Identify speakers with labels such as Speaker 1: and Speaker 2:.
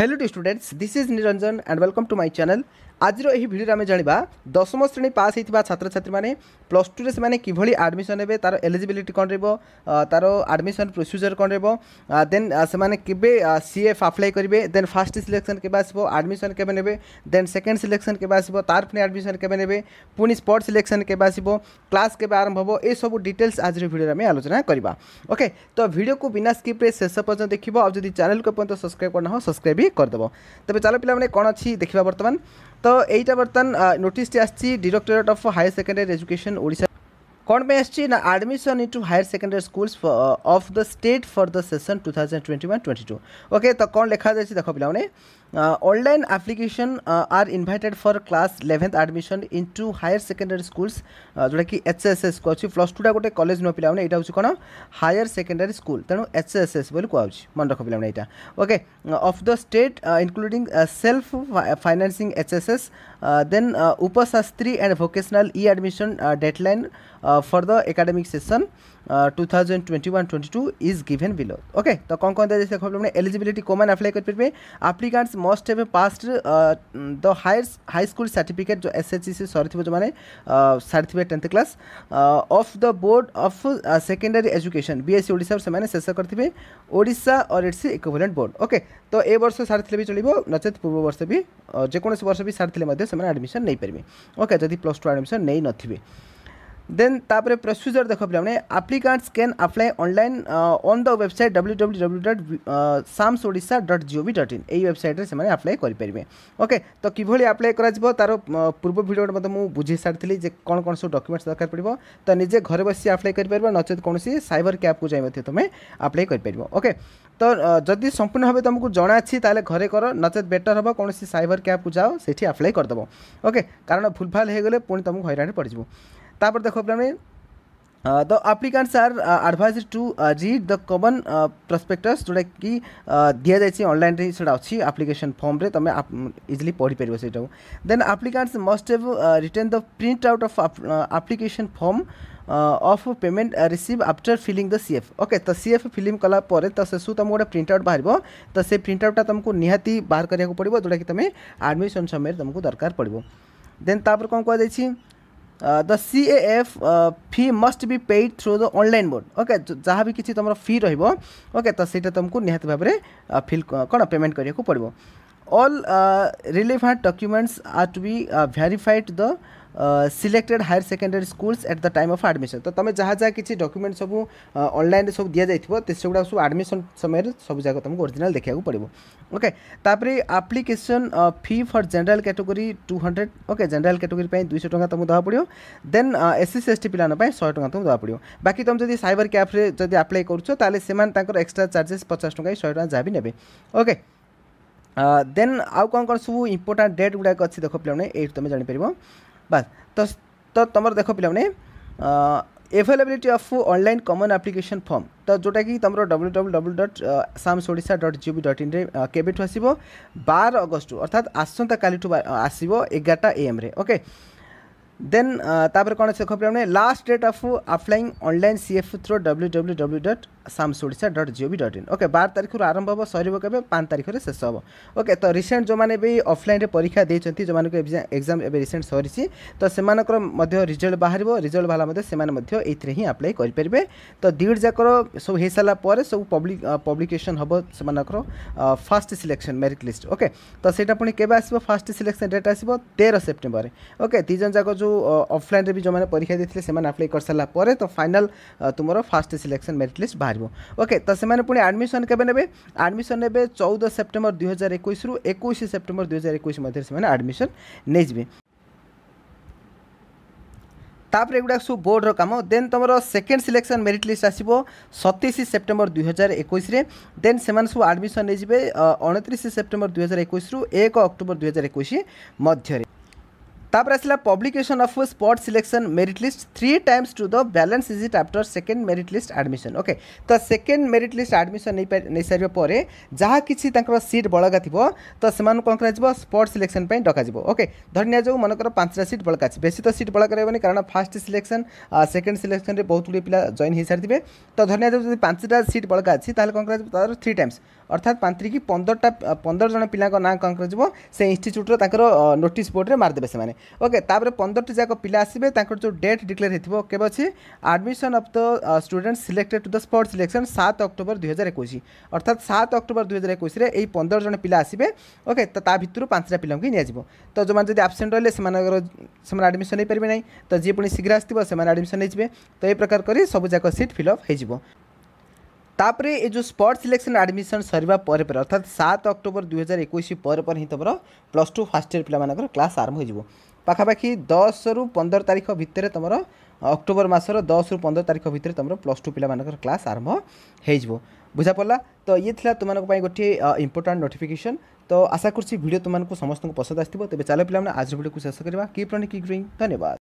Speaker 1: hello to students this is Niranjan and welcome to my channel आज ଏହି ଭିଡ଼ିଓରେ ଆମେ ଜାଣିବା ଦଶମ ଶ୍ରେଣୀ ପାସ୍ ହୋଇଥିବା ଛାତ୍ରଛାତ୍ରୀମାନେ ପ୍ଲସ୍ ଟୁରେ ସେମାନେ କିଭଳି ଆଡ଼ମିସନ୍ ହେବେ ତା'ର ଏଲିଜିବିଲିଟି କ'ଣ ରହିବ ତା'ର ଆଡ଼ମିସନ୍ ପ୍ରୋସିଜର୍ କ'ଣ ରହିବ ଦେନ୍ ସେମାନେ କେବେ ସି ଏଫ୍ ଆପ୍ଲାଏ କରିବେ ଦେନ୍ ଫାର୍ଷ୍ଟ ସିଲେକ୍ସନ୍ କେବେ ଆସିବ ଆଡ଼ମିସନ୍ କେବେ ନେବେ ଦେନ୍ ସେକେଣ୍ଡ ସିଲେକ୍ସନ୍ କେବେ ଆସିବ ତା'ର ପୁଣି ଆଡ଼ମିସନ୍ କେବେ ନେବେ ପୁଣି ସ୍ପଟ୍ ସିଲେକ୍ସନ୍ କେବେ ଆସିବ କ୍ଲାସ୍ କେବେ ଆରମ୍ଭ ହେବ ଏସବୁ ଡିଟେଲ୍ସ ଆଜିର ଭିଡ଼ିଓରେ ଆମେ ଆଲୋଚନା କରିବା ଓକେ ତ ଭିଡ଼ିଓକୁ ବିନା ସ୍କିପ୍ରେ ଶେଷ ପର୍ଯ୍ୟନ୍ତ ଦେଖିବ ଆଉ ଯଦି ଚ୍ୟାନେଲ୍କୁ ପର୍ଯ୍ୟନ୍ତ ସବସ୍କ୍ରାଇବ୍ କରିନାହ ସବସ୍କ୍ରାଇବ୍ କରିଦେବ ତେବେ ଚାଲ ପିଲାମାନେ କ'ଣ ଅଛି ଦେଖିବା ବର୍ତ୍ତମାନ ତ ଏଇଟା ବର୍ତ୍ତମାନ ନୋଟିସ୍ଟି ଆସିଛି directorate of higher secondary education Odisha comprehensive admission into higher secondary schools for, uh, of the state for the session 2021-22 okay তো কোন লেখা যাচ্ছে দেখো পিলামানে online application are invited for class eleventh admission into higher secondary schools ଯେଉଁଟାକି H S S କୁହାଉଛି plus ଟୁଟା ଗୋଟେ କଲେଜ ନୁହଁ ପିଲାମାନେ ଏଇଟା ହେଉଛି କ'ଣ ହାୟାର ସେକେଣ୍ଡାରୀ ସ୍କୁଲ ତେଣୁ ଏଚ୍ ଏସ୍ ଏସ୍ ବୋଲି କୁହାଉଛି ମନେ ରଖ ପିଲାମାନେ ଏଇଟା okay of the state including self financing H S S then ଉପଶାସ୍ତ୍ରୀ ଆଣ୍ଡ ଭୋକେସନାଲ୍ ଇ admission deadline for the academic session uh, 2021-22 is given below okay तो कौन कौन था जैसे हम लोग ने eligibility common apply कर पे applicants must have passed uh, the higher high school certificate जो SHC से सॉरी थी जो माने सारी tenth class of the board of secondary education BSC Odisha से मैंने शेष करते ओडिशा और इट्स इक्विवेलेंट बोर्ड ओके तो ए वर्ष सारी भी चलो नचेत पूर्व वर्ष भी যেকোনসি বর্ষ বি সারি সেমানে আডমিশন নেই পারবে ওকে যদি প্লস টু আডমিশন নেই নথিবে ଦେନ୍ ତାପରେ ପ୍ରୋସିଜର୍ ଦେଖ ପିଲାମାନେ applicants can apply online on the website W W W dot SAMS Odisha dot GOV dot in ଏହି ୱେବସାଇଟ୍ରେ ସେମାନେ ଆପ୍ଲାଏ କରିପାରିବେ ଓକେ ତ କିଭଳି ଆପ୍ଲାଏ କରାଯିବ ତା'ର ପୂର୍ବ ଭିଡ଼ିଓରେ ମଧ୍ୟ ମୁଁ ବୁଝେଇ ସାରିଥିଲି ଯେ କ'ଣ କ'ଣ ସବୁ ଡକ୍ୟୁମେଣ୍ଟସ୍ ଦରକାର ପଡ଼ିବ ତ ନିଜେ ଘରେ ବସି ଆପ୍ଲାଏ କରିପାରିବ ନଚେତ୍ କୌଣସି ସାଇବର କ୍ୟାବ୍କୁ ଯାଇ ମଧ୍ୟ ତୁମେ ଆପ୍ଲାଏ କରିପାରିବ ଓକେ ତ ଯଦି ସମ୍ପୂର୍ଣ୍ଣ ଭାବେ ତୁମକୁ ଜଣାଅଛି ତାହେଲେ ଘରେ କର ନଚେତ୍ ବେଟର୍ ହେବ କୌଣସି ସାଇବର କ୍ୟାବ୍କୁ ଯାଅ ସେଠି ଆପ୍ଲାଏ କରିଦେବ ଓକେ କାରଣ ଭୁଲଭାଲ ହୋଇଗଲେ ପୁଣି ତୁମକୁ ହଇରାଣ ପଡ଼ିଯିବ तापर দেখো আপনার the applicants are advised to read the common prospectus जोटा कि दि जाइए अनलाइन अच्छी आप्लिकेसन फर्म्रे तुम इजिली पढ़ी पार से then applicants must have return the print out of application form of payment receive after filling the C F okay तो CF filling कला शेषू तुमको गोटे प्रिंट आउट बाहर तो से प्रिंट आउटा तुमको निहाती बाहर करा पड़ो जोटा कि तुम आडमिशन समय तुमको दरकार पड़ो देन तापर कौन कह the C A F fee must be paid through the online board okay ଯାହା ବି କିଛି ତୁମର ଫି ରହିବ ଓକେ ତ ସେଇଟା ତୁମକୁ ନିହାତି ଭାବରେ ଫିଲ୍ କ'ଣ ପେମେଣ୍ଟ କରିବାକୁ ପଡ଼ିବ all relevant documents are to be verified the selected higher secondary schools at the time of admission ତ ତୁମେ ଯାହା ଯାହା କିଛି ଡକ୍ୟୁମେଣ୍ଟ ସବୁ ଅନଲାଇନ୍ରେ ସବୁ ଦିଆଯାଇଥିବ ସେଗୁଡ଼ା ସବୁ ଆଡ଼ମିସନ୍ ସମୟରେ ସବୁ ଯାକ ତୁମକୁ ଅରିଜିନାଲ୍ ଦେଖିବାକୁ ପଡ଼ିବ ଓକେ ତାପରେ application fee for general category two hundred okay general category ପାଇଁ ଦୁଇଶହ ଟଙ୍କା ତୁମକୁ ଦେବାକୁ ପଡ଼ିବ then S C S T ପିଲାମାନଙ୍କ ପାଇଁ ଶହେ ଟଙ୍କା ତୁମକୁ ଦେବାକୁ ପଡ଼ିବ ବାକି ତୁମେ ଯଦି ସାଇବର କ୍ୟାଫ୍ରେ ଯଦି ଆପ୍ଲାଏ କରୁଛ ତାହେଲେ ସେମାନେ ତାଙ୍କର ଏକ୍ସଟ୍ରା ଚାର୍ଜେସ୍ ପଚାଶ ଟଙ୍କା କି ଶହେ ଟଙ୍କା ଯାହା ବି ନେବେ ଓକେ ଦେନ୍ ଆଉ କ'ଣ କ'ଣ ସବୁ ଇମ୍ପୋର୍ଟାଣ୍ଟ ଡେଟ୍ ଗୁଡ଼ାକ ଅଛି ଦେଖ ପିଲାମାନେ ଏଇଠି ତୁମେ ଜାଣିପାରିବ ବାସ୍ ତ ତ ତୁମର ଦେଖ ପିଲାମାନେ availability of online common application form ତ ଯେଉଁଟାକି ତୁମର W W W dot SAMS Odisha dot GOV dot ଇନ୍ରେ କେବେଠୁ ଆସିବ ବାର ଅଗଷ୍ଟରୁ ଅର୍ଥାତ୍ ଆସନ୍ତାକାଲିଠୁ ଆସିବ ଏଗାରଟା ଏଏମ୍ରେ ଓକେ देन uh, तापर कौन अच्छे खबर हमने last date of applying online C F through W W W dot SAMS Odisha dot GOV dot in okay बार तारिख आरंभ हम सर के पाँच तारिखर शेष हम ओके तो रिसेंट जो मैंने भी अफलाइन परीक्षा देते जो मैं एक्जाम एवं रिसेंट सरी तो से रिजल्ट बाहर रिजल्ट बाहर से ये आप्लाई करेंगे तो दीड जाकर सब हो सारापर सब पब्लिक पब्लिकेसन हम से first selection merit list okay तो सही पुणी के फास्ट सिलेक्शन डेट आस तेरह सेप्टेम्बर ओके दीजन जाक जो অফলাইন বি যে পরীক্ষা দিয়ে সে আপ্লাই করসারা পরে তো ফাইনাল তোমার ফার্স্ট সিলেকশন মেরিট লিষ্ট বাহার ওকে তো সে পুঁ আডমিশন কেবে নেবে আডমিশন নেবে চৌদ সেপ্টেম্বর দুই হাজার একুশ রু একুশ সেপ্টেম্বর দুই হাজার একুশ মধ্যে সে আডমিশন নিয়ে যাবে ତାପରେ ଏଗୁଡ଼ା ସବୁ ବୋର୍ଡ଼ର କାମ ଦେନ୍ ତୁମର ସେକେଣ୍ଡ ସିଲେକ୍ସନ୍ ମେରିଟ୍ ଲିଷ୍ଟ ଆସିବ ସତେଇଶ ସେପ୍ଟେମ୍ବର ଦୁଇହଜାର ଏକୋଇଶରେ ଦେନ୍ ସେମାନେ ସବୁ ଆଡ଼ମିସନ୍ ନେଇଯିବେ ଅଣତିରିଶ ସେପ୍ଟେମ୍ବର ଦୁଇହଜାର ଏକୋଇଶରୁ ଏକ ଅକ୍ଟୋବର ଦୁଇହଜାର ଏକୋଇଶ ମଧ୍ୟରେ ତାପରେ ଆସିଲା publication of spot selection merit list three times to the balance is it after second merit list admission okay ତ ସେକେଣ୍ଡ ମେରିଟ୍ ଲିଷ୍ଟ ଆଡ଼ମିସନ୍ ନେଇସାରିବା ପରେ ଯାହା କିଛି ତାଙ୍କର ସିଟ୍ ବଳକା ଥିବ ତ ସେମାନଙ୍କୁ କ'ଣ କରାଯିବ ସ୍ପଟ୍ ସିଲେକ୍ସନ୍ ପାଇଁ ଡକାଯିବ ଓକେ ଧରି ନିଆଯାଉ ମନେକର ପାଞ୍ଚଟା ସିଟ୍ ବଳକା ଅଛି ବେଶୀ ତ ସିଟ୍ ବଳକା ରହିବନି କାରଣ ଫାଷ୍ଟ ସିଲେକ୍ସନ୍ ସେକେଣ୍ଡ ସିଲେକ୍ସନ୍ରେ ବହୁତ ଗୁଡ଼ିଏ ପିଲା ଜଏନ୍ ହୋଇସାରିଥିବେ ତ ଧରି ନିଆଯାଉ ଯଦି ପାଞ୍ଚଟା ସିଟ୍ ବଳକା ଅଛି ତାହେଲେ କ'ଣ କରାଯିବ ତା'ର ଥ୍ରୀ ଟାଇମ୍ସ ଅର୍ଥାତ୍ ପାଞ୍ଚଟିକି ପନ୍ଦରଟା ପନ୍ଦର ଜଣ ପିଲାଙ୍କ ନାଁ କ'ଣ କରାଯିବ ସେ ଇନଷ୍ଟିଚ୍ୟୁଟ୍ର ତାଙ୍କର ନୋଟିସ୍ ବୋର୍ଡ଼ରେ ମାରିଦେବେ ସେମାନେ ଓକେ ତାପରେ ପନ୍ଦରଟି ଯାକ ପିଲା ଆସିବେ ତାଙ୍କର ଯେଉଁ ଡେଟ୍ ଡିକ୍ଲେୟାର ହେଇଥିବ କେବେ ଅଛି admission of the student selected to the spot selection ସାତ ଅକ୍ଟୋବର ଦୁଇହଜାର ଏକୋଇଶ ଅର୍ଥାତ୍ ସାତ ଅକ୍ଟୋବର ଦୁଇହଜାର ଏକୋଇଶରେ ଏଇ ପନ୍ଦର ଜଣ ପିଲା ଆସିବେ ଓକେ ତ ତା ଭିତରୁ ପାଞ୍ଚଟା ପିଲାଙ୍କୁ ହିଁ ନିଆଯିବ ତ ଯେଉଁମାନେ ଯଦି ଆବସେଣ୍ଟ ରହିଲେ ସେମାନଙ୍କର ସେମାନେ ଆଡ଼ମିସନ୍ ହେଇପାରିବେ ନାହିଁ ତ ଯିଏ ପୁଣି ଶୀଘ୍ର ଆସିଥିବ ସେମାନେ ଆଡ଼ମିସନ୍ ହେଇଯିବେ ତ ଏ ପ୍ରକାର କରି ସବୁଯାକ ସିଟ୍ ଫିଲ୍ଅପ୍ ହେଇଯିବ ତାପରେ ଏ ଯେଉଁ ସ୍ପଟ୍ ସିଲେକ୍ସନ୍ ଆଡ଼ମିସନ୍ ସରିବା ପରେ ପରେ ଅର୍ଥାତ୍ ସାତ ଅକ୍ଟୋବର ଦୁଇହଜାର ଏକୋଇଶ ପରେ ପରେ ହିଁ ତୁମର ପ୍ଲସ୍ ଟୁ ଫାର୍ଷ୍ଟ ଇୟର୍ ପିଲାମାନଙ୍କର କ୍ଲାସ୍ ଆରମ୍ଭ ହୋଇଯିବ ପାଖାପାଖି ଦଶରୁ ପନ୍ଦର ତାରିଖ ଭିତରେ ତୁମର ଅକ୍ଟୋବର ମାସର ଦଶରୁ ପନ୍ଦର ତାରିଖ ଭିତରେ ତୁମର ପ୍ଲସ୍ ଟୁ ପିଲାମାନଙ୍କର କ୍ଲାସ୍ ଆରମ୍ଭ ହୋଇଯିବ ବୁଝା ପଡ଼ିଲା ତ ଇଏ ଥିଲା ତୁମମାନଙ୍କ ପାଇଁ ଗୋଟିଏ ଇମ୍ପୋର୍ଟାଣ୍ଟ ନୋଟିଫିକେସନ୍ ତ ଆଶା କରୁଛି ଭିଡ଼ିଓ ତୁମମାନଙ୍କୁ ସମସ୍ତଙ୍କୁ ପସନ୍ଦ ଆସିଥିବ ତେବେ ଚାଲ ପିଲାମାନେ ଆଜି ଭିଡ଼ିଓକୁ ଶେଷ କରିବା କିପ୍ ରନ୍ କିପ୍ ଡ୍ରଇଂ ଧନ୍ୟବାଦ